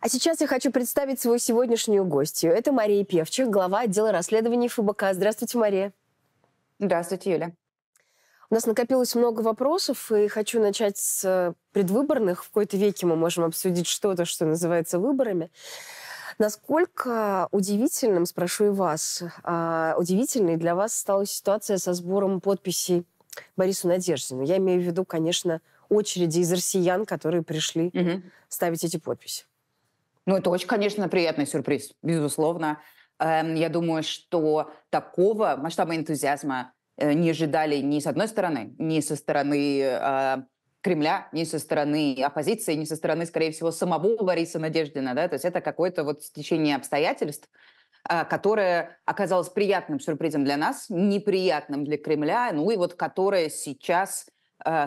А сейчас я хочу представить свою сегодняшнюю гостью. Это Мария Певчих, глава отдела расследований ФБК. Здравствуйте, Мария. Здравствуйте, Юля. У нас накопилось много вопросов, и хочу начать с э, предвыборных. В какой-то веке мы можем обсудить что-то, что называется выборами. Насколько удивительным, спрошу и вас, а, удивительной для вас стала ситуация со сбором подписей Борису Надеждину? Я имею в виду, конечно, очереди из россиян, которые пришли угу. ставить эти подписи. Ну, это очень, конечно, приятный сюрприз, безусловно. Эм, я думаю, что такого масштаба энтузиазма э, не ожидали ни с одной стороны, ни со стороны э, Кремля, ни со стороны оппозиции, ни со стороны, скорее всего, самого Бориса Надеждина. Да? То есть это какое-то вот стечение обстоятельств, э, которое оказалось приятным сюрпризом для нас, неприятным для Кремля, ну и вот которое сейчас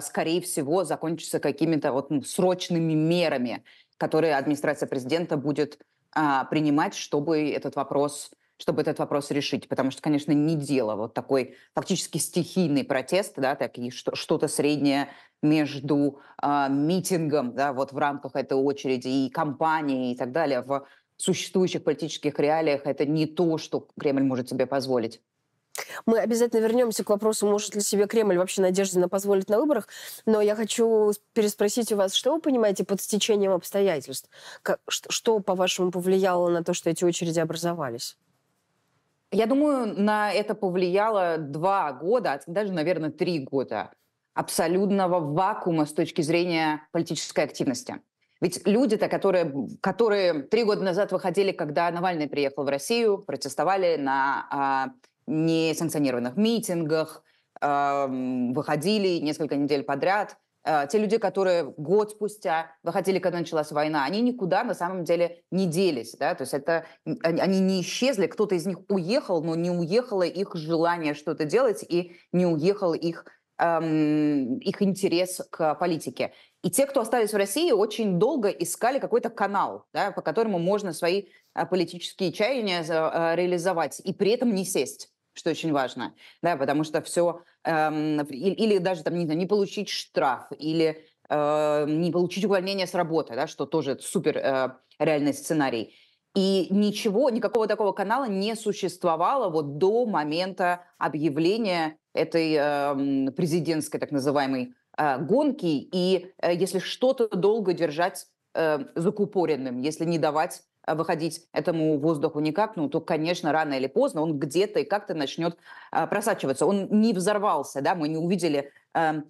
скорее всего, закончится какими-то вот ну, срочными мерами которые администрация президента будет а, принимать, чтобы этот вопрос чтобы этот вопрос решить, потому что, конечно, не дело вот такой фактически стихийный протест, да, такие что-то среднее между э, митингом, да, вот в рамках этой очереди и кампанией и так далее в существующих политических реалиях это не то, что Кремль может себе позволить. Мы обязательно вернемся к вопросу, может ли себе Кремль вообще надежды на позволить на выборах. Но я хочу переспросить у вас, что вы понимаете под стечением обстоятельств? Как, что, по-вашему, повлияло на то, что эти очереди образовались? Я думаю, на это повлияло два года, а даже, наверное, три года абсолютного вакуума с точки зрения политической активности. Ведь люди-то, которые, которые три года назад выходили, когда Навальный приехал в Россию, протестовали на а, несанкционированных митингах, выходили несколько недель подряд. Э, те люди, которые год спустя выходили, когда началась война, они никуда на самом деле не делись. Да? То есть это, они не исчезли, кто-то из них уехал, но не уехало их желание что-то делать и не уехал их эм, их интерес к политике. И те, кто остались в России, очень долго искали какой-то канал, да, по которому можно свои э, политические чаяния э, реализовать и при этом не сесть что очень важно, да, потому что все, эм, или, или даже там, не знаю, не получить штраф, или э, не получить увольнение с работы, да, что тоже супер э, реальный сценарий. И ничего, никакого такого канала не существовало вот до момента объявления этой э, президентской так называемой э, гонки. И э, если что-то долго держать э, закупоренным, если не давать Э, выходить этому воздуху никак, ну, то, конечно, рано или поздно он где-то и как-то начнет э, просачиваться. Он не взорвался, да, мы не увидели э,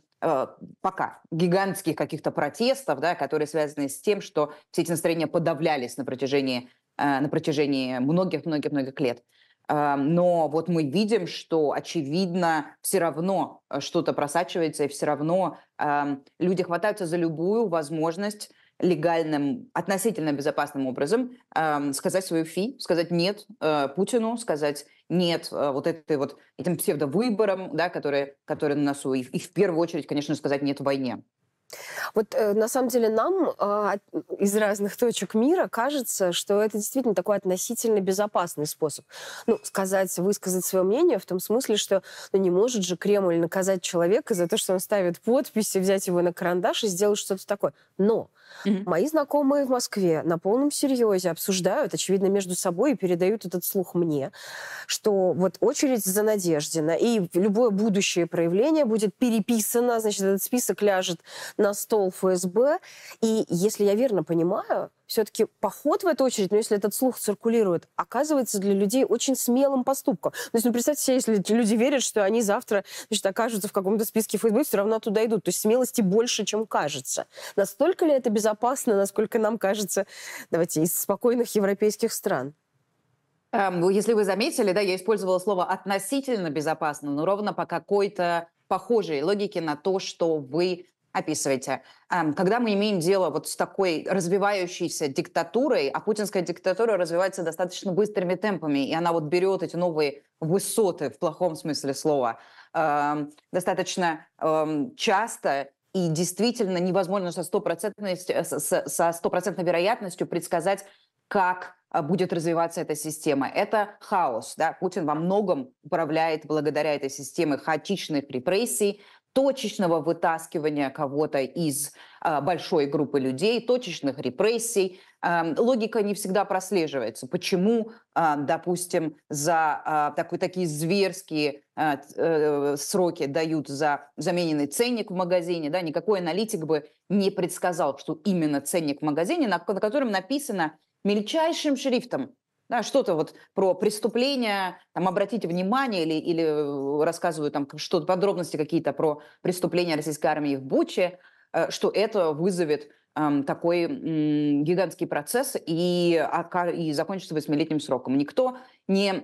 пока гигантских каких-то протестов, да, которые связаны с тем, что все эти настроения подавлялись на протяжении на протяжении многих-многих-многих лет. Но вот мы видим, что, очевидно, все равно что-то просачивается, и все равно эм, люди хватаются за любую возможность легальным, относительно безопасным образом э, сказать свою фи, сказать нет э, Путину, сказать нет э, вот этой вот этим псевдовыборам, да, которые, которые на носу, и, и в первую очередь, конечно, сказать нет войне. Вот э, на самом деле нам э, из разных точек мира кажется, что это действительно такой относительно безопасный способ. Ну, сказать, высказать свое мнение в том смысле, что ну, не может же Кремль наказать человека за то, что он ставит подписи, взять его на карандаш и сделать что-то такое. Но mm-hmm. мои знакомые в Москве на полном серьезе обсуждают, очевидно, между собой и передают этот слух мне, что вот очередь за Надеждина и любое будущее проявление будет переписано, значит, этот список ляжет на стол ФСБ. И если я верно понимаю, все-таки поход в эту очередь, но ну, если этот слух циркулирует, оказывается для людей очень смелым поступком. То есть, ну, представьте себе, если люди верят, что они завтра значит, окажутся в каком-то списке ФСБ, все равно туда идут. То есть смелости больше, чем кажется. Настолько ли это безопасно, насколько нам кажется, давайте, из спокойных европейских стран? Эм, ну, если вы заметили, да, я использовала слово относительно безопасно, но ровно по какой-то похожей логике на то, что вы описывайте. Эм, когда мы имеем дело вот с такой развивающейся диктатурой, а путинская диктатура развивается достаточно быстрыми темпами, и она вот берет эти новые высоты в плохом смысле слова эм, достаточно эм, часто и действительно невозможно со стопроцентной, э, со стопроцентной вероятностью предсказать, как э, будет развиваться эта система. Это хаос. Да? Путин во многом управляет благодаря этой системе хаотичных репрессий, точечного вытаскивания кого-то из а, большой группы людей, точечных репрессий. Эм, логика не всегда прослеживается. Почему, а, допустим, за а, такой, такие зверские э, сроки дают за замененный ценник в магазине? Да? Никакой аналитик бы не предсказал, что именно ценник в магазине, на котором написано мельчайшим шрифтом да, что-то вот про преступления, там, обратите внимание, или, или э, рассказываю там что-то, подробности какие-то про преступления российской армии в Буче, э, что это вызовет эм, такой гигантский процесс и, и закончится восьмилетним сроком. Никто не э,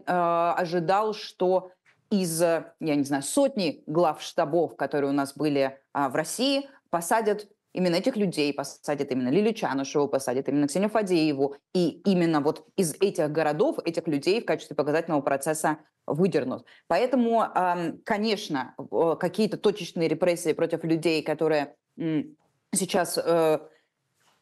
ожидал, что из, я не знаю, сотни глав штабов, которые у нас были в России, посадят Именно этих людей посадят, именно Лили Чанышеву посадят, именно Ксению Фадееву. И именно вот из этих городов этих людей в качестве показательного процесса выдернут. Поэтому, конечно, э, какие-то точечные репрессии против людей, которые сейчас э,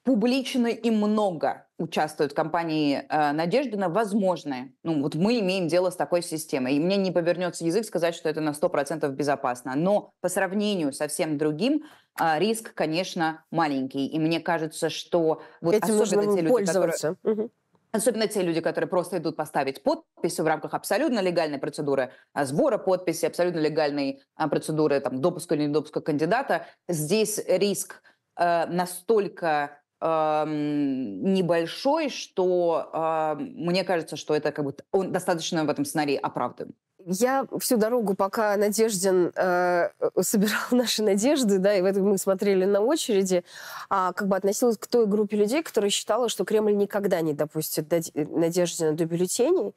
публично и много участвуют в кампании э, Надеждина, возможны. Ну, вот мы имеем дело с такой системой. И мне не повернется язык сказать, что это на 100% безопасно. Но по сравнению со всем другим, а, риск, конечно, маленький. И мне кажется, что вот Этим особенно те люди, которые... Угу. Особенно те люди, которые просто идут поставить подписи в рамках абсолютно легальной процедуры а, сбора подписи, абсолютно легальной а, процедуры там, допуска или недопуска кандидата. Здесь риск э, настолько э, небольшой, что э, мне кажется, что это как бы он достаточно в этом сценарии оправдан. Я всю дорогу, пока Надеждин э, э собирал наши надежды, да, и в этом мы смотрели на очереди, а, как бы относилась к той группе людей, которая считала, что Кремль никогда не допустит э, Надеждина до бюллетеней.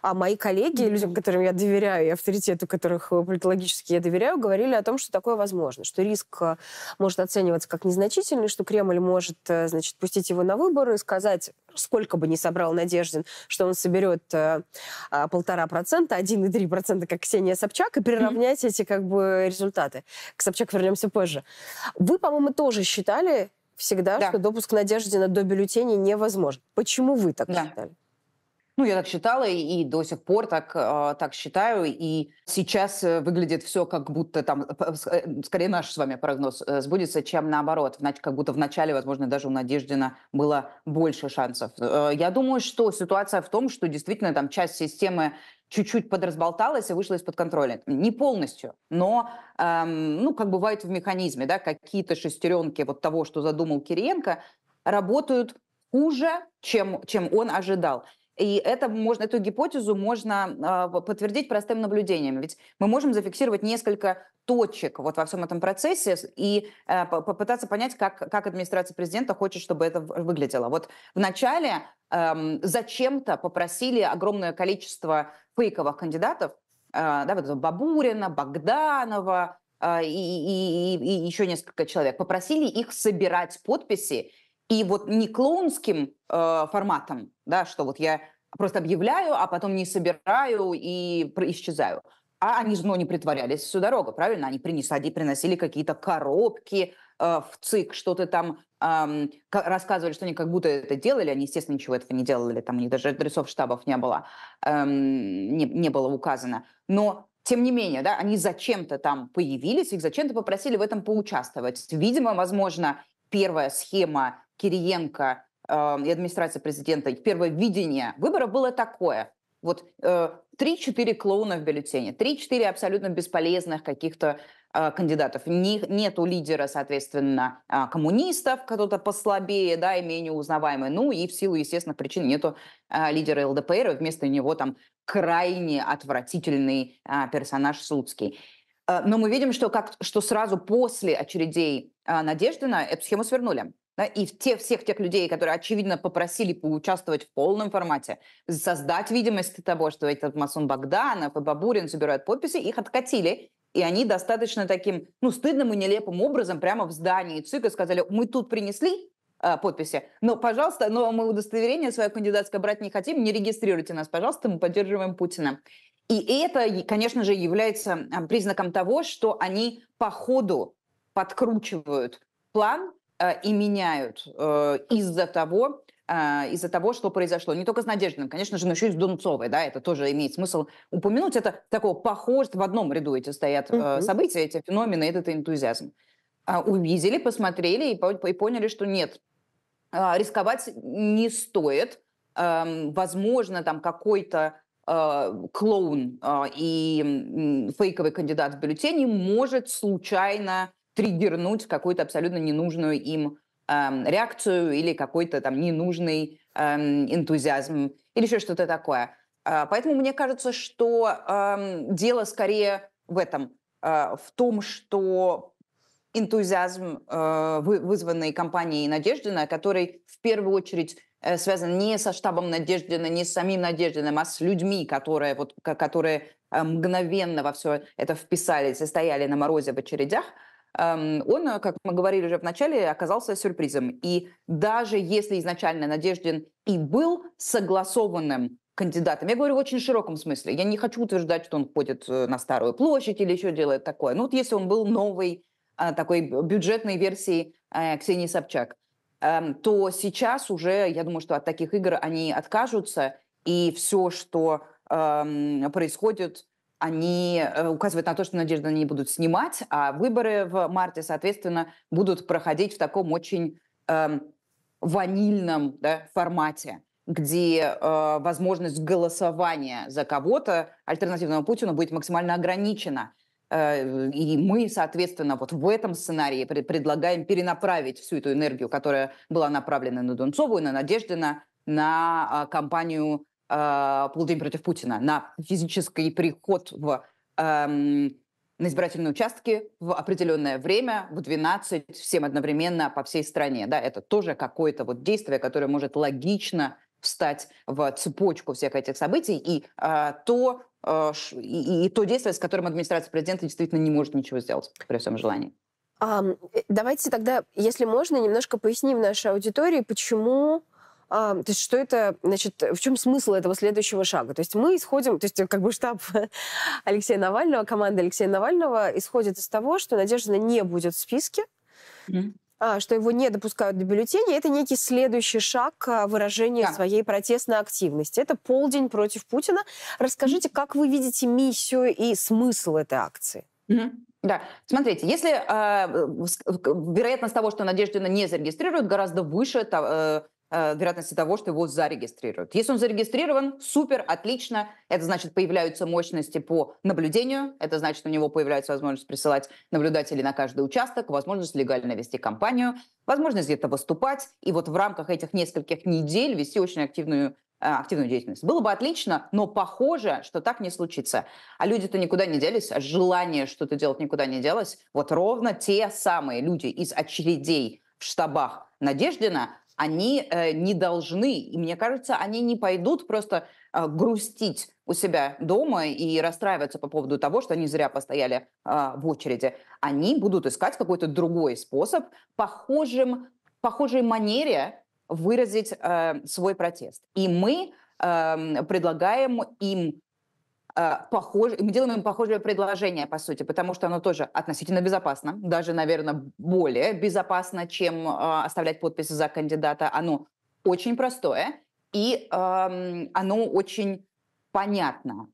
А мои коллеги, людям, которым я доверяю, и авторитету которых э, политологически я доверяю, говорили о том, что такое возможно, что риск может оцениваться как незначительный, что Кремль может, значит, пустить его на выборы и сказать, сколько бы ни собрал Надеждин, что он соберет полтора процента, один и три 4%, как Ксения Собчак, и приравнять mm-hmm. эти как бы результаты. К Собчак вернемся позже. Вы, по-моему, тоже считали всегда, да. что допуск Надеждина до бюллетеней невозможен. Почему вы так да. считали? Ну, я так считала и, и до сих пор так, э, так считаю. И сейчас э, выглядит все как будто там, э, э, скорее наш с вами прогноз сбудется, чем наоборот. Как будто в начале, возможно, даже у Надеждина было больше шансов. Я думаю, что ситуация в том, что действительно там часть системы чуть-чуть подразболталась и вышла из-под контроля. Не полностью, но, эм, ну, как бывает в механизме, да, какие-то шестеренки вот того, что задумал Кириенко, работают хуже, чем, чем он ожидал. И это можно, эту гипотезу можно э, подтвердить простым наблюдением. Ведь мы можем зафиксировать несколько точек вот во всем этом процессе и э, попытаться понять, как, как администрация президента хочет, чтобы это выглядело. Вот вначале э, эм, зачем-то попросили огромное количество фейковых кандидатов, э, да, вот Бабурина, Богданова э, и, и, и еще несколько человек, попросили их собирать подписи и вот не клоунским э, форматом, да, что вот я просто объявляю, а потом не собираю и исчезаю. А они же, ну, не притворялись всю дорогу, правильно? Они принесли, приносили какие-то коробки э, в ЦИК, что-то там э, рассказывали, что они как будто это делали. Они, естественно, ничего этого не делали. Там у них даже адресов штабов не было, э, не, не было указано. Но тем не менее, да, они зачем-то там появились, их зачем-то попросили в этом поучаствовать. Видимо, возможно, первая схема Кириенко а, и администрация президента, первое видение выбора было такое. Вот э, три-четыре клоуна в бюллетене, три-четыре абсолютно бесполезных каких-то а, кандидатов. Не, нету лидера, соответственно, а, коммунистов, кто-то послабее, да, и менее узнаваемый. Ну и в силу естественных причин нету лидера ЛДПР, вместо него там крайне отвратительный персонаж Слуцкий. Но мы видим, что, как, что сразу после очередей Надеждина эту схему свернули да, и те, всех тех людей, которые, очевидно, попросили поучаствовать в полном формате, создать видимость того, что этот Масун Богданов и Бабурин собирают подписи, их откатили, и они достаточно таким, ну, стыдным и нелепым образом прямо в здании ЦИКа сказали, мы тут принесли э, подписи, но, пожалуйста, но мы удостоверение свое кандидатское брать не хотим, не регистрируйте нас, пожалуйста, мы поддерживаем Путина. И это, конечно же, является признаком того, что они по ходу подкручивают план, Э, и меняют э, из-за того, э, из-за того, что произошло. Не только с Надеждиным, конечно же, но еще и с Дунцовой, да, это тоже имеет смысл упомянуть. Это такое похоже в одном ряду эти стоят угу. события, эти феномены, этот энтузиазм. А, увидели, посмотрели и, и поняли, что нет, а, рисковать не стоит. Эм, возможно, там какой-то клоун и фейковый кандидат в бюллетене может случайно триггернуть какую-то абсолютно ненужную им эм, реакцию или какой-то там ненужный эм, энтузиазм или еще что-то такое. Э, поэтому мне кажется, что эм, дело скорее в этом, э, в том, что энтузиазм, э, вызванный компанией Надеждина, который в первую очередь э, связан не со штабом Надеждина, не с самим Надеждиным, а с людьми, которые, вот, которые э, мгновенно во все это вписались и стояли на морозе в очередях – Эм, он, э, как мы говорили уже в начале, оказался сюрпризом. И даже если изначально Надеждин и был согласованным кандидатом, я говорю в очень широком смысле, я не хочу утверждать, что он ходит э, на Старую площадь или еще делает такое, ну вот если он был новой а, такой бюджетной версии э, Ксении Собчак, эм, то сейчас уже, я думаю, что от таких игр они откажутся, и все, что эм, происходит – они э, указывают на то, что надежды не будут снимать, а выборы в марте, соответственно, будут проходить в таком очень э, ванильном да, формате, где э, возможность голосования за кого-то альтернативного путина будет максимально ограничена. Э, и мы, соответственно, вот в этом сценарии предлагаем перенаправить всю эту энергию, которая была направлена на Дунцову и на Надеждина, на а, кампанию а, «Полдень против Путина», на физический приход в эм, на избирательные участки в определенное время, в 12, всем одновременно по всей стране. Да, это тоже какое-то вот действие, которое может логично встать в цепочку всех этих событий, и, а, э, то, и, и то действие, с которым администрация президента действительно не может ничего сделать при всем желании. А, давайте тогда, если можно, немножко поясним нашей аудитории, почему а, то есть что это, значит, в чем смысл этого следующего шага? То есть мы исходим, то есть э, как бы штаб Алексея Навального, команда Алексея Навального исходит из того, что Надежда не будет в списке, А, что его не допускают до бюллетеня, это некий следующий шаг выражения да. своей протестной активности. Это полдень против Путина. Расскажите, как вы видите миссию и смысл этой акции? Да, смотрите, если э, э вероятность того, что Надеждина не зарегистрируют, гораздо выше то э, вероятности того, что его зарегистрируют. Если он зарегистрирован, супер, отлично. Это значит, появляются мощности по наблюдению. Это значит, у него появляется возможность присылать наблюдателей на каждый участок, возможность легально вести кампанию, возможность где-то выступать. И вот в рамках этих нескольких недель вести очень активную э, активную деятельность. Было бы отлично, но похоже, что так не случится. А люди-то никуда не делись, а желание что-то делать никуда не делось. Вот ровно те самые люди из очередей в штабах Надеждина они э, не должны, и мне кажется, они не пойдут просто э, грустить у себя дома и расстраиваться по поводу того, что они зря постояли э, в очереди. Они будут искать какой-то другой способ, похожим, похожей манере выразить э, свой протест. И мы э, предлагаем им Э, похоже, мы делаем им похожее предложение, по сути, потому что оно тоже относительно безопасно, даже, наверное, более безопасно, чем а, оставлять подписи за кандидата. Оно очень простое, и эм, оно очень понятно.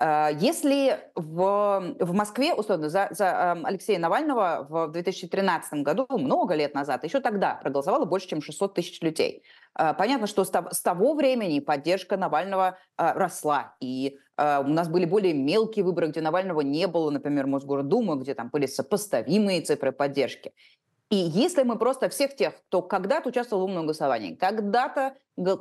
А, если в, в Москве, условно, за, за Алексея Навального в 2013 году, много лет назад, еще тогда проголосовало больше, чем 600 тысяч людей. А, понятно, что с того времени поддержка Навального а, росла, и у нас были более мелкие выборы, где Навального не было, например, Мосгордумы, где там были сопоставимые цифры поддержки. И если мы просто всех тех, кто когда-то участвовал в умном голосовании, когда-то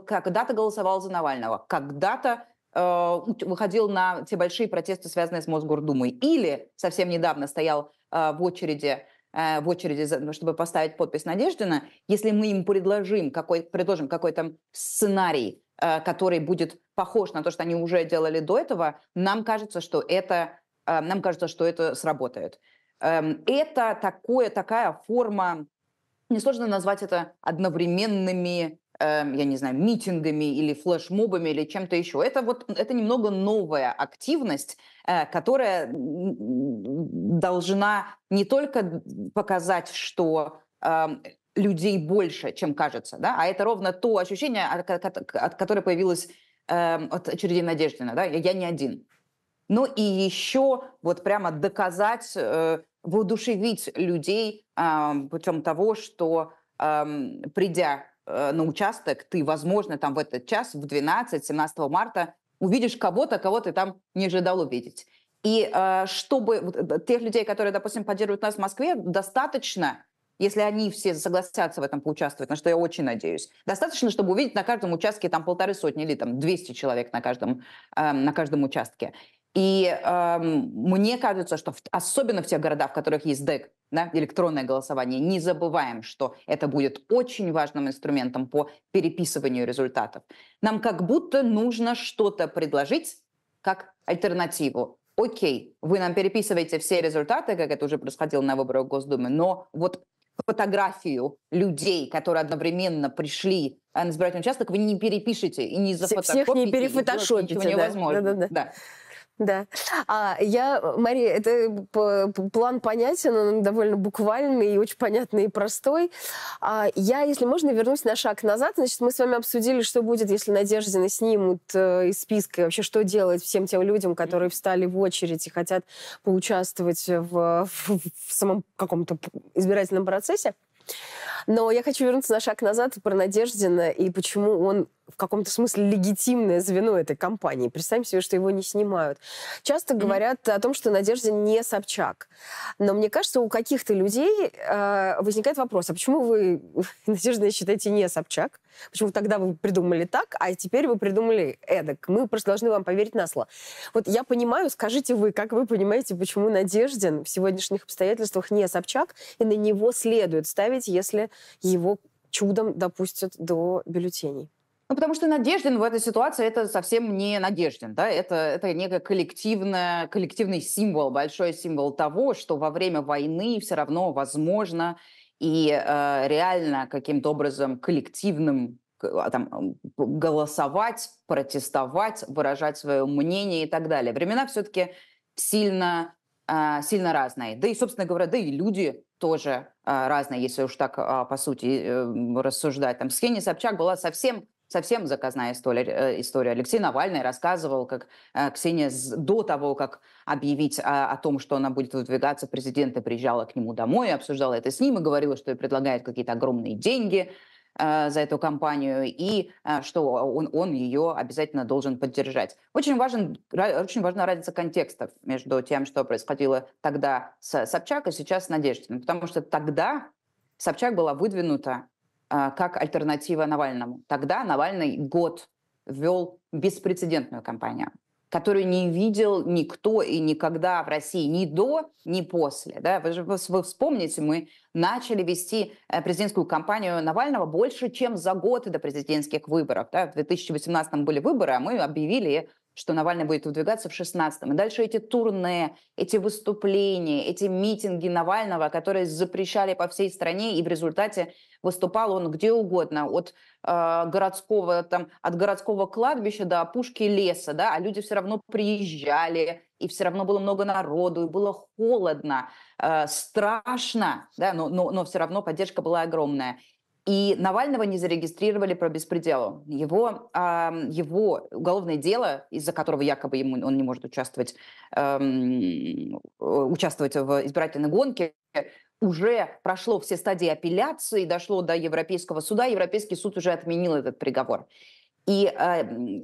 когда голосовал за Навального, когда-то Э, выходил на те большие протесты, связанные с Мосгордумой, или совсем недавно стоял э, в очереди э, в очереди, ну, чтобы поставить подпись Надеждина, если мы им предложим какой, предложим какой-то сценарий, который будет похож на то, что они уже делали до этого, нам кажется, что это, нам кажется, что это сработает. Эм, это такое, такая форма, несложно назвать это одновременными Эм, я не знаю, митингами или флешмобами или чем-то еще. Это вот это немного новая активность, э, которая должна не только показать, что эм, людей больше, чем кажется, да, а это ровно то ощущение, от, которого от появилось эм, от очереди Надеждина, да, я не один. Но ну и еще вот прямо доказать, э, воодушевить людей путем того, что придя Э, на участок, ты, возможно, там в этот час, в 12, 17 марта увидишь кого-то, кого ты там не ожидал увидеть. И э, чтобы э, тех людей, которые, допустим, поддерживают нас в Москве, достаточно, если они все согласятся в этом поучаствовать, на что я очень надеюсь, достаточно, чтобы увидеть на каждом участке там полторы сотни или там 200 человек на каждом, э, на каждом участке. И эм, мне кажется, что в, особенно в тех городах, в которых есть ДЭК, да, электронное голосование, не забываем, что это будет очень важным инструментом по переписыванию результатов. Нам как будто нужно что-то предложить как альтернативу. Окей, вы нам переписываете все результаты, как это уже происходило на выборах Госдумы, но вот фотографию людей, которые одновременно пришли на избирательный участок, вы не перепишете и не зафотокопите. Всех не перефотошопите. Невозможно. Да, да, да. Да. Да. А я, э, Мария, это план понятен, он довольно буквальный и очень понятный и простой. А я, если можно, вернусь на шаг назад. Значит, мы с вами обсудили, что будет, если Надеждина снимут э, из списка, и вообще что делать всем тем людям, которые встали в очередь и хотят поучаствовать в, в, в самом каком-то избирательном процессе. Но я хочу вернуться на шаг назад про Надеждина и почему он в каком-то смысле легитимное звено этой компании. Представим себе, что его не снимают. Часто mm-hmm. говорят о том, что Надежда не Собчак. Но мне кажется, у каких-то людей э, возникает вопрос, а почему вы, Надежда, считаете не Собчак? Почему тогда вы придумали так, а теперь вы придумали эдак? Мы просто должны вам поверить на слово. Вот я понимаю, скажите вы, как вы понимаете, почему Надежден в сегодняшних обстоятельствах не Собчак, и на него следует ставить, если его чудом допустят до бюллетеней? Ну, потому что Надеждин в этой ситуации это совсем не Надеждин, да, это, это некий коллективный, коллективный символ, большой символ того, что во время войны все равно возможно и э, реально каким-то образом коллективным а, там, голосовать, протестовать, выражать свое мнение и так далее. Времена все-таки сильно, э, сильно разные. Да и, собственно говоря, да и люди тоже э, разные, если уж так э, по сути э, рассуждать. Там Схени Собчак была совсем совсем заказная история. Э, история. Алексей Навальный рассказывал, как э, Ксения до того, как объявить о, а, о том, что она будет выдвигаться, президента приезжала к нему домой, обсуждала это с ним и говорила, что ей предлагают какие-то огромные деньги э, за эту компанию и что он, он ее обязательно должен поддержать. Очень, важен, очень важна разница контекстов между тем, что происходило тогда с Собчак и сейчас с Надеждиным, потому что тогда Собчак была выдвинута а, как альтернатива Навальному. Тогда Навальный год вел беспрецедентную кампанию, которую не видел никто и никогда в России, ни до, ни после. Да? Вы же вы вспомните, мы начали вести э, президентскую кампанию Навального больше, чем за год до президентских выборов. Да? В 2018 были выборы, а мы объявили что Навальный будет выдвигаться в 16-м. И дальше эти турне, эти выступления, эти митинги Навального, которые запрещали по всей стране, и в результате выступал он где угодно, от, э, городского, там, от городского кладбища до опушки леса, да, а люди все равно приезжали, и все равно было много народу, и было холодно, э, страшно, да, но, но, но все равно поддержка была огромная. И Навального не зарегистрировали про беспределу. Его, э, его уголовное дело, из-за которого якобы ему, он не может участвовать, эм, э, участвовать в избирательной гонке, уже прошло все стадии апелляции, дошло до Европейского суда, Европейский суд уже отменил этот приговор. И, э,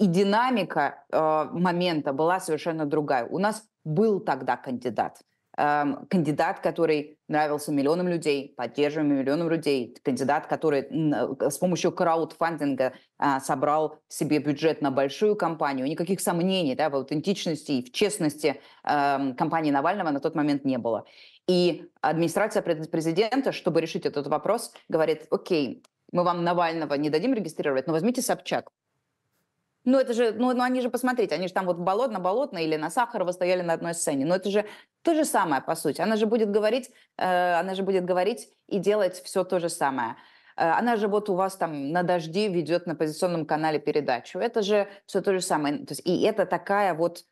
и динамика э, момента была совершенно другая. У нас был тогда кандидат, Эм, кандидат, который нравился миллионам людей, поддерживаемый миллионам людей, кандидат, который э, с помощью краудфандинга а, собрал себе бюджет на большую компанию. Никаких сомнений да, в аутентичности и в честности эм, компании Навального на тот момент не было. И администрация президента, чтобы решить этот вопрос, говорит, окей, мы вам Навального не дадим регистрировать, но возьмите Собчак. Ну, это же, ну, ну, они же, посмотрите, они же там вот болотно болотно или на Сахарова стояли на одной сцене. Но это же то же самое, по сути. Она же будет говорить, э, она же будет говорить и делать все то же самое. Э, она же вот у вас там на дожди ведет на позиционном канале передачу. Это же все то же самое. То есть, и это такая вот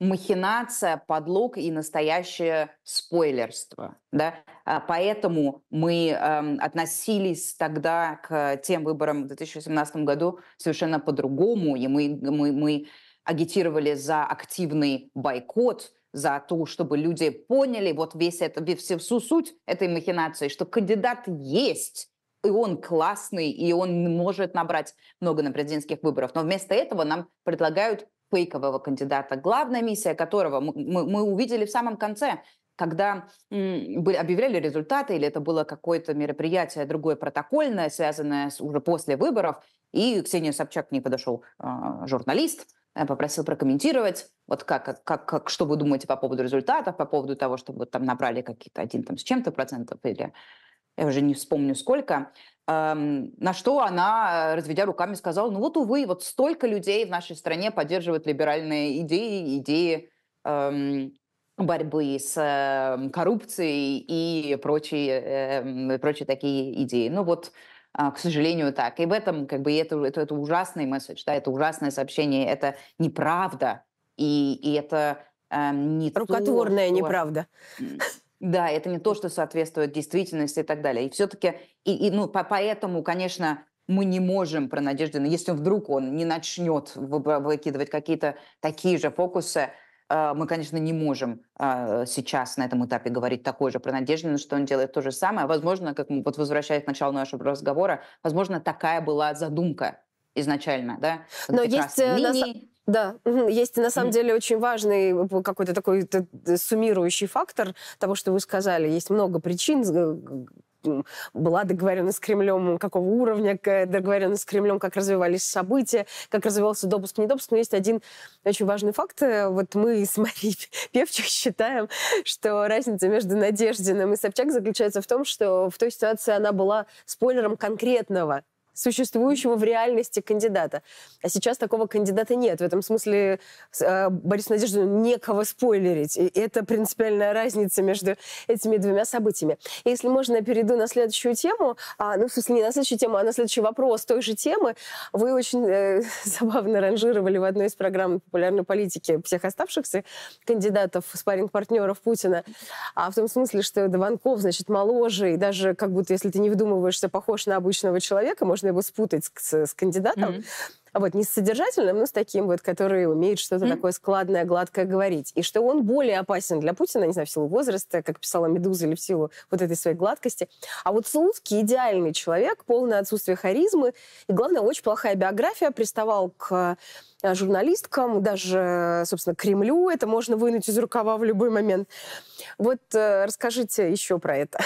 махинация, подлог и настоящее спойлерство. Да? А, поэтому мы э, относились тогда к тем выборам в 2018 году совершенно по-другому, и мы, мы, мы агитировали за активный бойкот, за то, чтобы люди поняли вот весь это, всю суть этой махинации, что кандидат есть, и он классный, и он может набрать много на президентских выборах. Но вместо этого нам предлагают фейкового кандидата, главная миссия которого мы, мы, мы увидели в самом конце, когда были, объявляли результаты, или это было какое-то мероприятие другое протокольное, связанное с, уже после выборов, и Ксения Собчак к ней подошел а, э, журналист, попросил прокомментировать, вот как, как, как, что вы думаете по поводу результатов, по поводу того, чтобы там набрали какие-то один там с чем-то процентов или я уже не вспомню сколько. Эм, на что она, э, разведя руками, сказала, ну вот, увы, вот столько людей в нашей стране поддерживают либеральные идеи, идеи эм, борьбы с э, коррупцией и прочие, э, прочие такие идеи. Ну вот, э, к сожалению, так. И в этом как бы это, это, это ужасный месседж, да, это ужасное сообщение, это неправда, и, и это э, не Рукотворная то, что... неправда. Да, это не то, что соответствует действительности и так далее. И все-таки, и, и, ну, по, поэтому, конечно, мы не можем про Надеждина, если вдруг он не начнет выкидывать какие-то такие же фокусы, э, мы, конечно, не можем э, сейчас на этом этапе говорить такое же про Надеждина, что он делает то же самое. Возможно, как мы вот возвращаясь к началу нашего разговора, возможно, такая была задумка изначально, да? Но есть линии, да, есть на самом деле очень важный э, какой-то такой суммирующий фактор того, что вы сказали. Есть много причин, была договоренность с Кремлем, какого уровня договоренность с Кремлем, как развивались события, как развивался допуск, недопуск. Но есть один очень важный факт. Э, вот мы с Марией Певчих считаем, что разница между Надеждиным и Собчак заключается в том, что в той ситуации она была спойлером конкретного существующего в реальности кандидата. А сейчас такого кандидата нет. В этом смысле э, Борису Надежду ну, некого спойлерить. И это принципиальная разница между этими двумя событиями. если можно, я перейду на следующую тему. А, ну, в смысле, не на следующую тему, а на следующий вопрос той же темы. Вы очень э, забавно ранжировали в одной из программ популярной политики всех оставшихся кандидатов, спаринг партнеров Путина. А в том смысле, что Дованков, значит, моложе, и даже как будто, если ты не выдумываешься похож на обычного человека, можно можно его спутать с, с кандидатом. Mm-hmm. Вот, не с содержательным, но с таким вот, который умеет что-то mm-hmm. такое складное, гладкое говорить. И что он более опасен для Путина, не знаю, в силу возраста, как писала Медуза, или в силу вот этой своей гладкости. А вот Слуцкий идеальный человек, полное отсутствие харизмы. И, главное, очень плохая биография. Приставал к э, журналисткам, даже, собственно, Кремлю. Это можно вынуть из рукава в любой момент. Вот э, расскажите еще про это.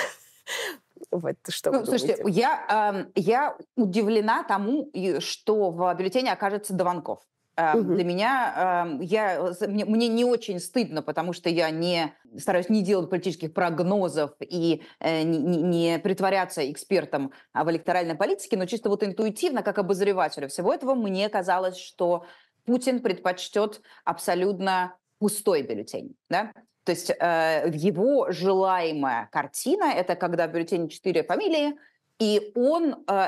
Вот что ну, слушайте, я, э, я удивлена тому, что в бюллетене окажется Дованков. Угу. Эм, для меня эм, я, мне, мне не очень стыдно, потому что я не стараюсь не делать политических прогнозов и э, не, не притворяться экспертом а, в электоральной политике, но чисто вот интуитивно, как обозревателю всего этого, мне казалось, что Путин предпочтет абсолютно пустой бюллетень. Да? То есть э, его желаемая картина – это когда в бюллетене четыре фамилии, и он э,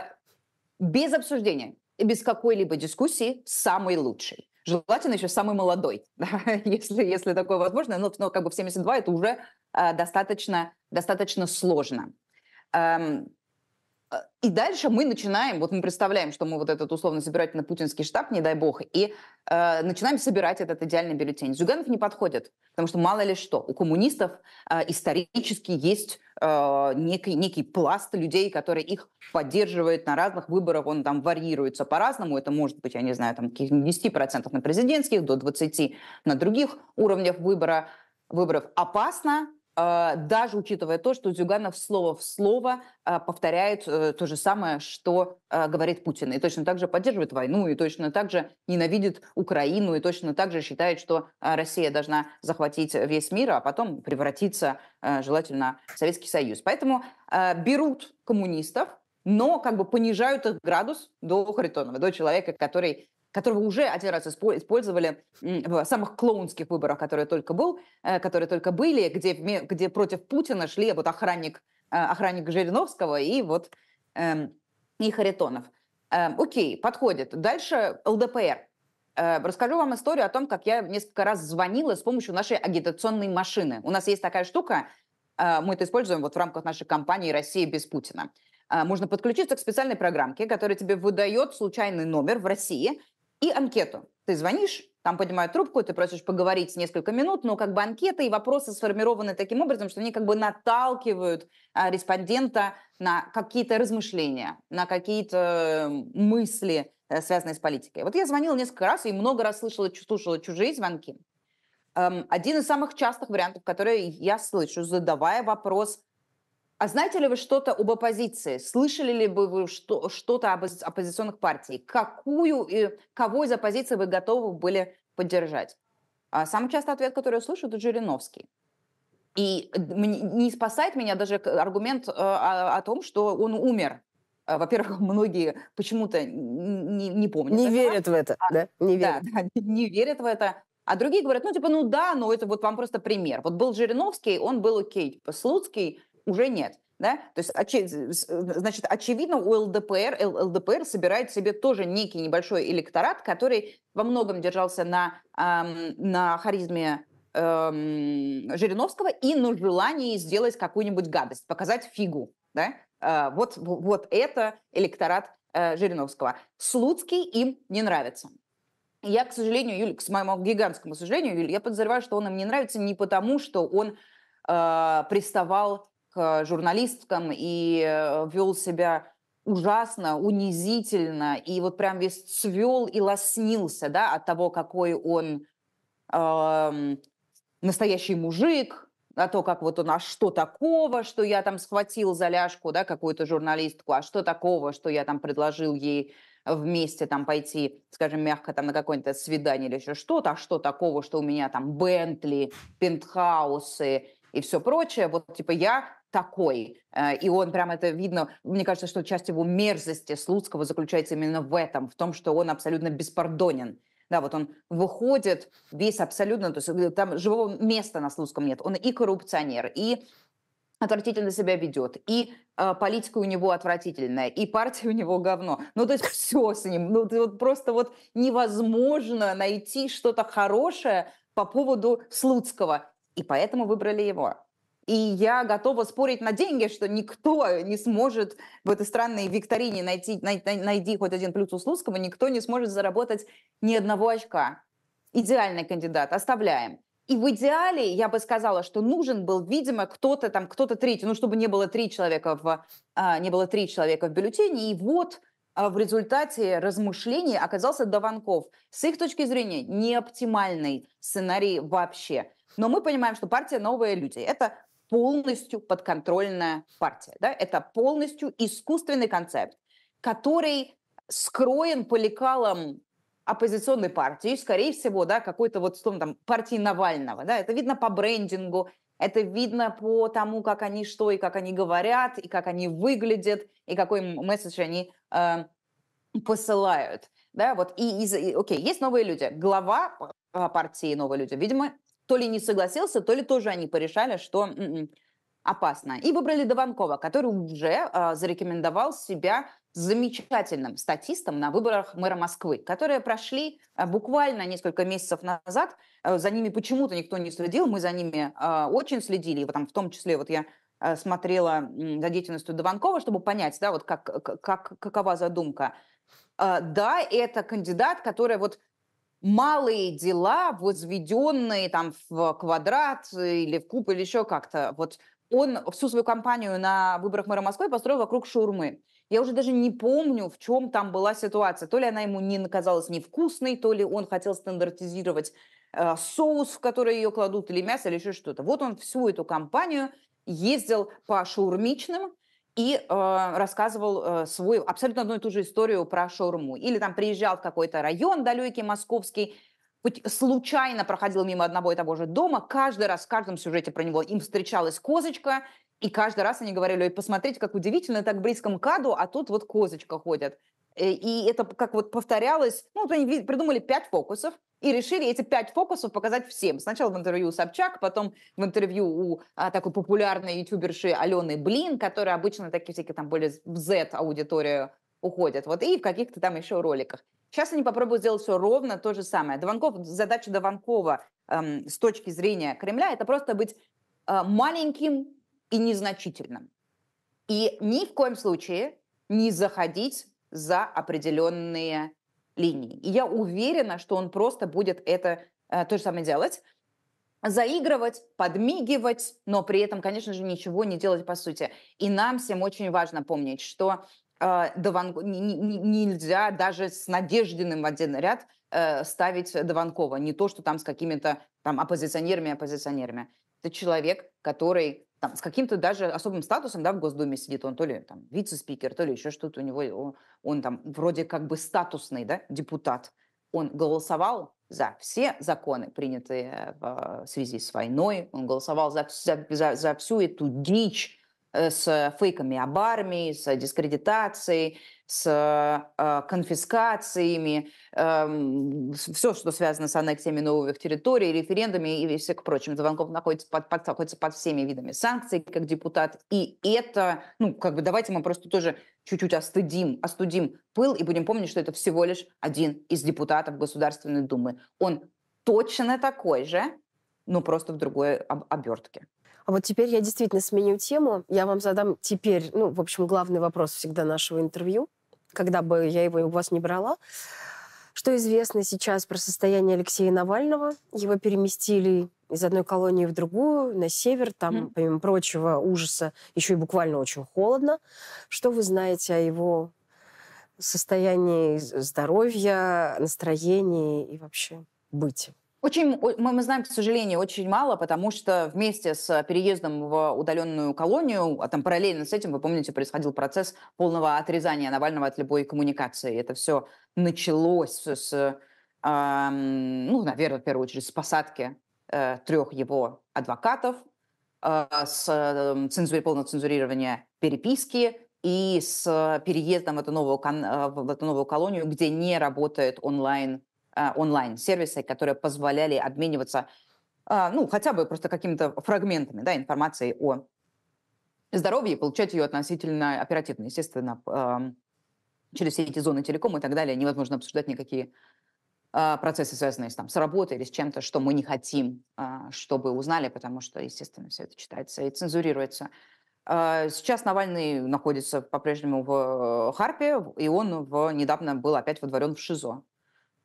без обсуждения, без какой-либо дискуссии самый лучший. Желательно еще самый молодой, да, если, если такое возможно. Но, но как бы в 72 это уже э, достаточно, достаточно сложно. Эм, э, и дальше мы начинаем, вот мы представляем, что мы вот этот условно-собирательно-путинский штаб, не дай бог, и э, начинаем собирать этот идеальный бюллетень. Зюганов не подходит Потому что мало ли что, у коммунистов э, исторически есть э, некий, некий пласт людей, которые их поддерживают на разных выборах, он там варьируется по-разному, это может быть, я не знаю, там 10% на президентских, до 20% на других уровнях выбора, выборов. Опасно а, даже учитывая то, что Зюганов слово в слово а, повторяет э, то же самое, что а, говорит Путин. И точно так же поддерживает войну, и точно так же ненавидит Украину, и точно так же считает, что Россия должна захватить весь мир, а потом превратиться желательно в Советский Союз. Поэтому берут коммунистов, но как бы понижают их градус до Харитонова, до человека, который которого уже один раз использовали в самых клоунских выборах, которые только, был, э, которые только были, где, где против Путина шли вот охранник, э, охранник Жириновского и вот эм, и Харитонов. Эм, окей, подходит. Дальше ЛДПР. Э, расскажу вам историю о том, как я несколько раз звонила с помощью нашей агитационной машины. У нас есть такая штука, мы это используем вот в рамках нашей кампании «Россия без Путина». Можно подключиться к специальной программке, которая тебе выдает случайный номер в России, и анкету. Ты звонишь, там поднимают трубку, ты просишь поговорить несколько минут, но как бы анкеты и вопросы сформированы таким образом, что они как бы наталкивают а, респондента на какие-то размышления, на какие-то эм, мысли, э, связанные с политикой. Вот я звонила несколько раз и много раз слышала, слушала чужие звонки. Эм, один из самых частых вариантов, которые я слышу, задавая вопрос, а знаете ли вы что-то об оппозиции? Слышали ли бы вы что- то об оппозиционных партиях? Какую и кого из оппозиции вы готовы были поддержать? А самый частый ответ, который я слышу, это Жириновский. И не спасает меня даже аргумент э, о, о том, что он умер. Э, во-первых, многие почему-то не, не помнят. Не этого. верят в это, а, да? Не верят. Да, да, не верят в это. А другие говорят, ну, типа, ну да, но это вот вам просто пример. Вот был Жириновский, он был окей. Типа, Слуцкий уже нет. Да? То есть, очи... значит, очевидно, у ЛДПР, ЛДПР собирает себе тоже некий небольшой электорат, который во многом держался на, эм, на харизме эм, Жириновского и на желании сделать какую-нибудь гадость, показать фигу. Да? Э, вот, вот это электорат э, Жириновского. Слуцкий им не нравится. Я, к сожалению, Юль, к моему гигантскому сожалению, Юль, я подозреваю, что он им не нравится не потому, что он э, приставал к э, журналисткам и э, вел себя ужасно, унизительно, и вот прям весь цвел и лоснился, да, от того, какой он э, настоящий мужик, а то, как вот он, а что такого, что я там схватил за ляжку, да, какую-то журналистку, а что такого, что я там предложил ей вместе там пойти, скажем, мягко там на какое-то свидание или еще что-то, а что такого, что у меня там Бентли, пентхаусы и все прочее, вот типа я такой. Э, и он прям это видно, мне кажется, что часть его мерзости Слуцкого заключается именно в этом, в том, что он абсолютно беспардонен. Да, вот он выходит весь абсолютно, то есть э, там живого места на Слуцком нет. Он и коррупционер, и отвратительно себя ведет, и э, политика у него отвратительная, и партия у него говно. Ну, то есть все с ним. Ну, вот просто вот невозможно найти что-то хорошее по поводу Слуцкого и поэтому выбрали его. И я готова спорить на деньги, что никто не сможет в этой странной викторине найти, най, най, найди хоть один плюс у Слуцкого, никто не сможет заработать ни одного очка. Идеальный кандидат, оставляем. И в идеале я бы сказала, что нужен был, видимо, кто-то там, кто-то третий, ну, чтобы не было три человека в, а, не было три человека в бюллетене. И вот а, в результате размышлений оказался Даванков. С их точки зрения, не оптимальный сценарий вообще. Но мы понимаем, что партия «Новые люди» — это полностью подконтрольная партия. Да? Это полностью искусственный концепт, который скроен по лекалам оппозиционной партии, скорее всего, да, какой-то вот, условно, там, партии Навального, да, это видно по брендингу, это видно по тому, как они что и как они говорят, и как они выглядят, и какой месседж они э, посылают. Да, вот, и, и, и, окей, есть новые люди. Глава э, партии «Новые люди», видимо, то ли не согласился, то ли тоже они порешали, что м-м, опасно. И выбрали Дованкова, который уже э, зарекомендовал себя замечательным статистом на выборах мэра Москвы, которые прошли а, буквально несколько месяцев назад. Э, за ними почему-то никто не следил, мы за ними а, очень следили, вот там в том числе вот я э, смотрела за деятельностью Дованкова, чтобы понять, да, вот как, как, какова задумка. Э, да, это кандидат, который вот малые дела, возведенные там в квадрат э, или в куб или еще как-то. Вот он всю свою кампанию на выборах мэра Москвы построил вокруг шурмы. Я уже даже не помню, в чем там была ситуация. То ли она ему не казалась невкусной, то ли он хотел стандартизировать э, соус, в который ее кладут, или мясо, или еще что-то. Вот он всю эту кампанию ездил по шаурмичным, и э, рассказывал э, свою абсолютно одну и ту же историю про шаурму. Или там приезжал в какой-то район далекий, московский, случайно проходил мимо одного и того же дома, каждый раз в каждом сюжете про него им встречалась козочка, и каждый раз они говорили, ой, посмотрите, как удивительно, так близко к МКАДу, а тут вот козочка ходит». Э, и это как вот повторялось. Ну, вот они придумали пять фокусов, и решили эти пять фокусов показать всем. Сначала в интервью у Собчак, потом в интервью у а, такой популярной ютуберши Алены Блин, которая обычно такие всякие там более в Z-аудиторию уходят. Вот, и в каких-то там еще роликах. Сейчас они попробуют сделать все ровно то же самое. Дованков, задача Дованкова эм, с точки зрения Кремля – это просто быть э, маленьким и незначительным. И ни в коем случае не заходить за определенные линии. И я уверена, что он просто будет это э, то же самое делать. Заигрывать, подмигивать, но при этом, конечно же, ничего не делать по сути. И нам всем очень важно помнить, что э, Даванко... нельзя даже с надежденным в один ряд э, ставить Дованкова. Не то, что там с какими-то там оппозиционерами оппозиционерами. Это человек, который там, с каким-то даже особым статусом, да, в Госдуме сидит он, то ли там вице-спикер, то ли еще что-то у него, он, он там вроде как бы статусный, да, депутат. Он голосовал за все законы, принятые э, э, в связи с войной, он голосовал за, за, за, за всю эту дичь, Э, с фейками об армии, с дискредитацией, с э, конфискациями, эм, все, что связано с аннексиями новых территорий, референдумами и все к прочим. Звонков находится под, под, находится под всеми видами санкций, как депутат. И это, ну, как бы давайте мы просто тоже чуть-чуть остыдим, остудим пыл и будем помнить, что это всего лишь один из депутатов Государственной Думы. Он точно такой же, но просто в другой обертке. А вот теперь я действительно сменю тему. Я вам задам теперь, ну, в общем, главный вопрос всегда нашего интервью, когда бы я его у вас не брала. Что известно сейчас про состояние Алексея Навального? Его переместили из одной колонии в другую, на север. Там, mm. помимо прочего ужаса, еще и буквально очень холодно. Что вы знаете о его состоянии здоровья, настроении и вообще быте? Очень, мы, знаем, к сожалению, очень мало, потому что вместе с переездом в удаленную колонию, а там параллельно с этим, вы помните, происходил процесс полного отрезания Навального от любой коммуникации. Это все началось с, э, ну, наверное, в первую очередь, с посадки э, трех его адвокатов, э, с э, эм, цензури, полного цензурирования переписки, и с переездом в эту новую, э, в эту новую колонию, где не работает онлайн а, онлайн-сервисы, которые позволяли обмениваться, а, ну, хотя бы просто какими-то фрагментами да, информации о здоровье и получать ее относительно оперативно. Естественно, через все эти зоны телеком и так далее невозможно обсуждать никакие а, процессы, связанные там, с работой или с чем-то, что мы не хотим, чтобы узнали, потому что, естественно, все это читается и цензурируется. Сейчас Навальный находится по-прежнему в э, Харпе, и он в, недавно был опять водворен в ШИЗО.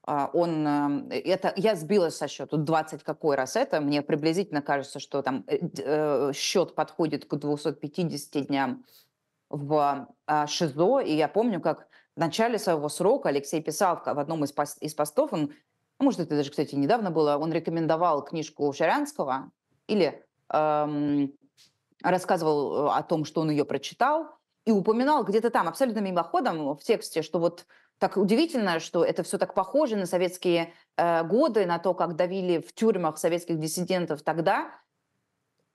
А, он, эм, э, это, я сбилась со счету, 20 какой раз это, мне приблизительно кажется, что там э, э, счет подходит к 250 дням в а, ШИЗО, и я помню, как в начале своего срока Алексей писал в одном из, пост, из постов, он, ну, может, это даже, кстати, недавно было, он рекомендовал книжку Шарянского или эм, рассказывал о том, что он ее прочитал, и упоминал где-то там, абсолютно мимоходом в тексте, что вот так удивительно, что это все так похоже на советские э, годы, на то, как давили в тюрьмах советских диссидентов тогда.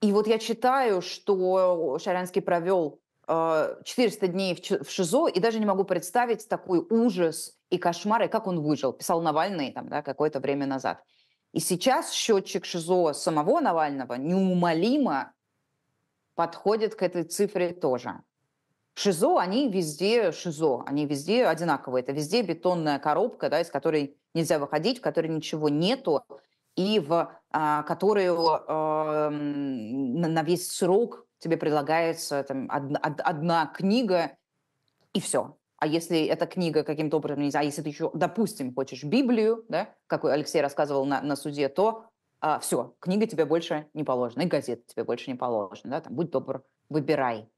И вот я читаю, что Шарянский провел э, 400 дней в, в ШИЗО, и даже не могу представить такой ужас и кошмар, и как он выжил, писал Навальный там, да, какое-то время назад. И сейчас счетчик ШИЗО самого Навального неумолимо подходит к этой цифре тоже. Шизо, они везде шизо, они везде одинаковые. Это везде бетонная коробка, да, из которой нельзя выходить, в которой ничего нету, и в а, которую а, на весь срок тебе предлагается там, одна, одна книга, и все. А если эта книга каким-то образом нельзя, а если ты еще, допустим, хочешь Библию, да, как Алексей рассказывал на, на суде, то а, все, книга тебе больше не положена, и газета тебе больше не положена. Да, там, будь добр, выбирай.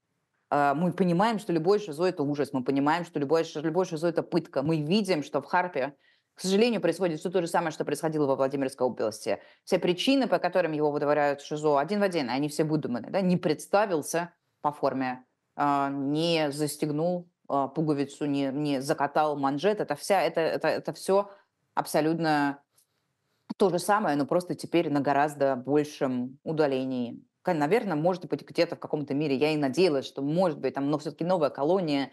А, мы понимаем, что любое шизо – это ужас, мы понимаем, что любое, любое шизо – это пытка. Мы видим, что в Харпе, к сожалению, происходит все то же самое, что происходило во Владимирской области. Все причины, по которым его выдворяют в ШИЗО, один в один, они все выдуманы. Да? Не представился по форме, а, не застегнул а, пуговицу, не, не закатал манжет. Это, вся, это, это, это все абсолютно то же самое, но просто теперь на гораздо большем удалении наверное, может быть, где-то в каком-то мире я и надеялась, что, может быть, там, но все-таки новая колония,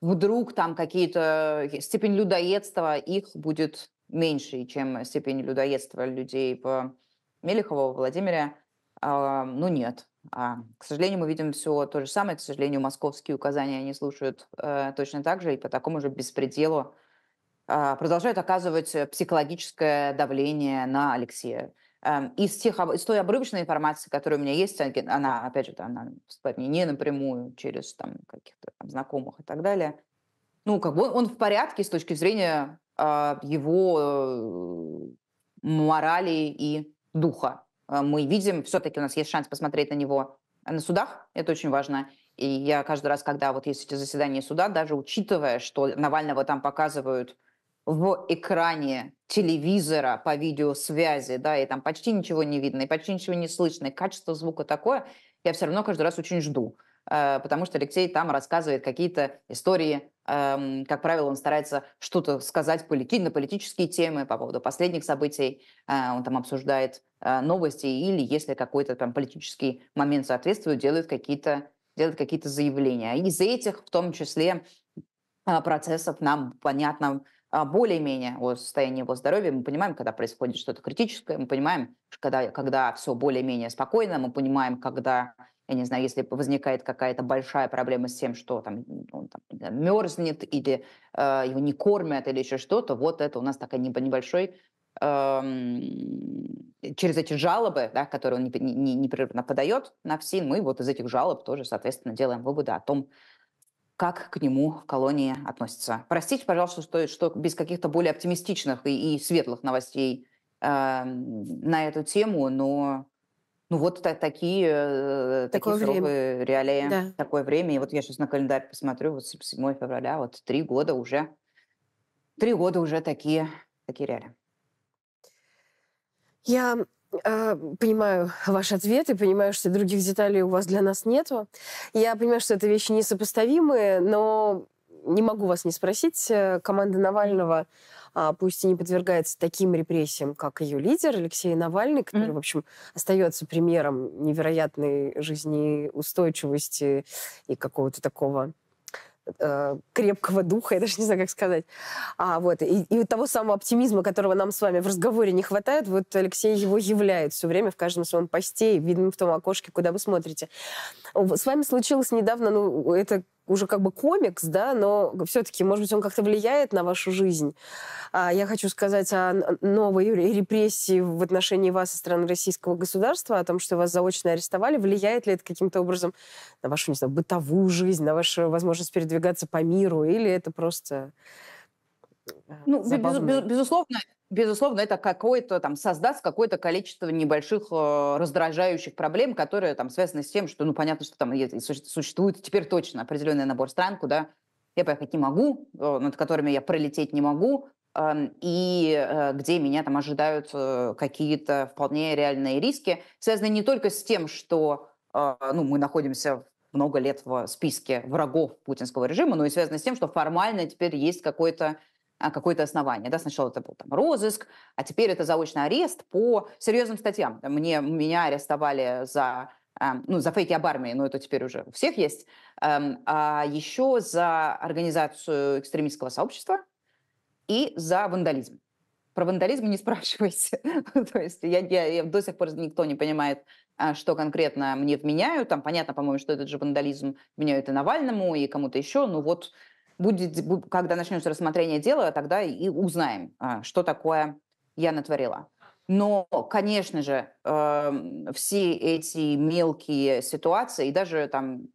вдруг там какие-то э, степень людоедства их будет меньше, чем степень людоедства людей по Мелехово, Владимире. А, ну, нет. А, к сожалению, мы видим все то же самое. К сожалению, московские указания они слушают э, точно так же и по такому же беспределу э, продолжают оказывать э, психологическое давление на Алексея. Эм, из, тех, из той обрывочной информации, которая у меня есть, она, опять же, она мне не напрямую, через там, каких-то там, знакомых и так далее. Ну, как бы он, он в порядке с точки зрения э, его э, морали и духа. Э, мы видим, все-таки у нас есть шанс посмотреть на него на судах, это очень важно. И я каждый раз, когда вот есть эти заседания суда, даже учитывая, что Навального там показывают в экране телевизора по видеосвязи, да, и там почти ничего не видно, и почти ничего не слышно, и качество звука такое, я все равно каждый раз очень жду, э, потому что Алексей там рассказывает какие-то истории, эм, как правило, он старается что-то сказать полити- на политические темы по поводу последних событий, э, он там обсуждает э, новости, или если какой-то там политический момент соответствует, делает какие-то делает какие-то заявления. Из этих, в том числе, процессов нам понятно а, более-менее о состоянии его здоровья. Мы понимаем, когда происходит что-то критическое, мы понимаем, когда, когда все более-менее спокойно, мы понимаем, когда, я не знаю, если возникает какая-то большая проблема с тем, что там, он ну, там мерзнет или э, его не кормят или еще что-то, вот это у нас такой небольшой эм, через эти жалобы, да, которые он непрерывно подает на ФСИН, мы вот из этих жалоб тоже, соответственно, делаем выводы о том, как к нему в колонии относятся. Простите, пожалуйста, что, что без каких-то более оптимистичных и, и светлых новостей э, на эту тему, но ну вот та, такие, э, такое такие суровые реалии, да. такое время. И вот я сейчас на календарь посмотрю, вот 7 февраля, вот три года уже, три года уже такие, такие реалии. Я а, понимаю ваш ответ и понимаю, что других деталей у вас для нас нету. Я понимаю, что это вещи несопоставимые, но не могу вас не спросить. Э, команда Навального, а, пусть и не подвергается таким репрессиям, как ее лидер Алексей Навальный, который, mm-hmm. в общем, остается примером невероятной жизнеустойчивости и какого-то такого Э, крепкого духа, я даже не знаю, как сказать. А, вот, и, и того самого оптимизма, которого нам с вами в разговоре не хватает, вот Алексей его являет все время в каждом своем посте и видно в том окошке, куда вы смотрите. С вами случилось недавно, ну, это уже как бы комикс, да, но все-таки, может быть, он как-то влияет на вашу жизнь. А я хочу сказать о новой репрессии в отношении вас со стороны российского государства, о том, что вас заочно арестовали. Влияет ли это каким-то образом на вашу, не знаю, бытовую жизнь, на вашу возможность передвигаться по миру, или это просто э, ну, безусловно, Безусловно, это какое-то там создаст какое-то количество небольших э, раздражающих проблем, которые там связаны с тем, что, ну, понятно, что там существует теперь точно определенный набор стран, куда я поехать не могу, э, над которыми я пролететь не могу, и э, где меня там ожидают э, какие-то вполне реальные риски, связанные не только с тем, что ну, мы находимся много лет в списке врагов путинского режима, но и связаны с тем, что формально теперь есть какой-то а, какое-то основание. Да, сначала это был там, розыск, а теперь это заочный арест по серьезным статьям. Мне, меня арестовали за эм, ну, за фейки об армии, но это теперь уже у всех есть, эм, а еще за организацию экстремистского сообщества и за вандализм. Про вандализм не спрашивайте. Ну, то есть я, я, я до сих пор никто не понимает, а, что конкретно мне вменяют. Там понятно, по-моему, что этот же вандализм вменяют и Навальному, и кому-то еще. Ну вот будет, когда начнется рассмотрение дела, тогда и узнаем, а, что такое я натворила. Но, конечно же, эм, все эти мелкие ситуации, даже там,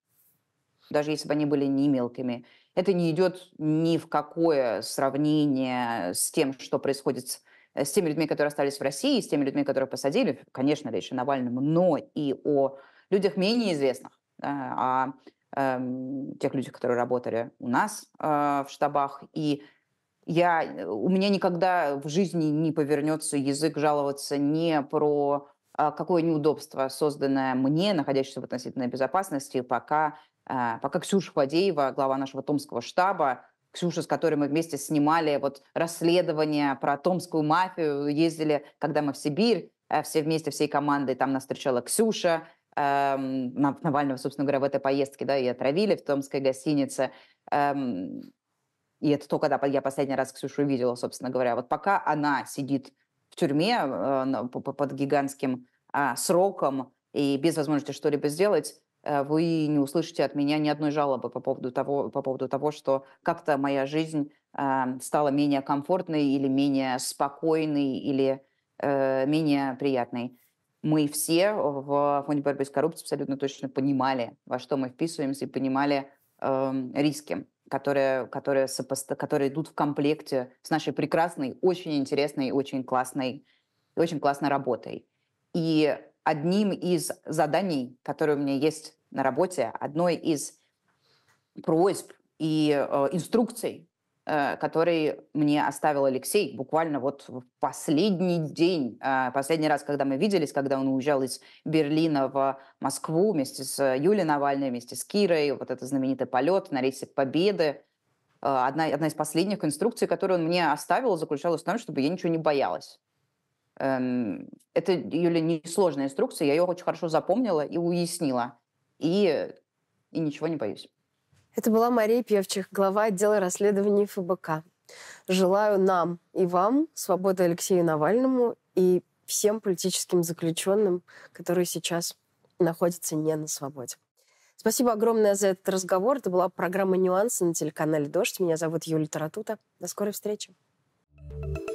даже если бы они были не мелкими, это не идет ни в какое сравнение с тем, что происходит с э, с теми людьми, которые остались в России, с теми людьми, которые посадили, конечно, речь о Навальном, но и о людях менее известных, о э, а Эм, тех людей, которые работали у нас э, в штабах. И я, э, у меня никогда в жизни не повернется язык жаловаться не про э, какое неудобство, созданное мне, находящееся в относительной безопасности, пока, пока Ксюша Хладеева, глава нашего Томского штаба, Ксюша, с которой мы вместе снимали вот расследование про томскую мафию, ездили, когда мы в Сибирь, все вместе, всей командой, там нас встречала Ксюша, эм, Навального, собственно говоря, в этой поездке, да, и отравили в Томской гостинице. Эм, и это то, когда я последний раз Ксюшу видела, собственно говоря. Вот пока она сидит в тюрьме э, под гигантским э, сроком и без возможности что-либо сделать, э, вы не услышите от меня ни одной жалобы по поводу того, по поводу того что как-то моя жизнь э, стала менее комфортной или менее спокойной или э, менее приятной мы все в фонде борьбы с коррупцией абсолютно точно понимали, во что мы вписываемся, и понимали э, риски, которые, которые, сопоста- которые идут в комплекте с нашей прекрасной, очень интересной, очень классной, очень классной работой. И одним из заданий, которые у меня есть на работе, одной из просьб и э, инструкций, Э, который мне оставил Алексей буквально вот в последний день, а, последний раз, когда мы виделись, когда он уезжал из Берлина в Москву вместе с Юлей Навальной, вместе с Кирой, вот этот знаменитый полет на рейсе Победы. А, одна, одна из последних инструкций, которую он мне оставил, заключалась в том, чтобы я ничего не боялась. Эм, это, Юля, несложная инструкция, я ее очень хорошо запомнила и уяснила. И, и ничего не боюсь. Это была Мария Певчих, глава отдела расследований ФБК. Желаю нам и вам свободы Алексею Навальному и всем политическим заключенным, которые сейчас находятся не на свободе. Спасибо огромное за этот разговор. Это была программа «Нюансы» на телеканале «Дождь». Меня зовут Юлия Таратута. До скорой встречи. thank you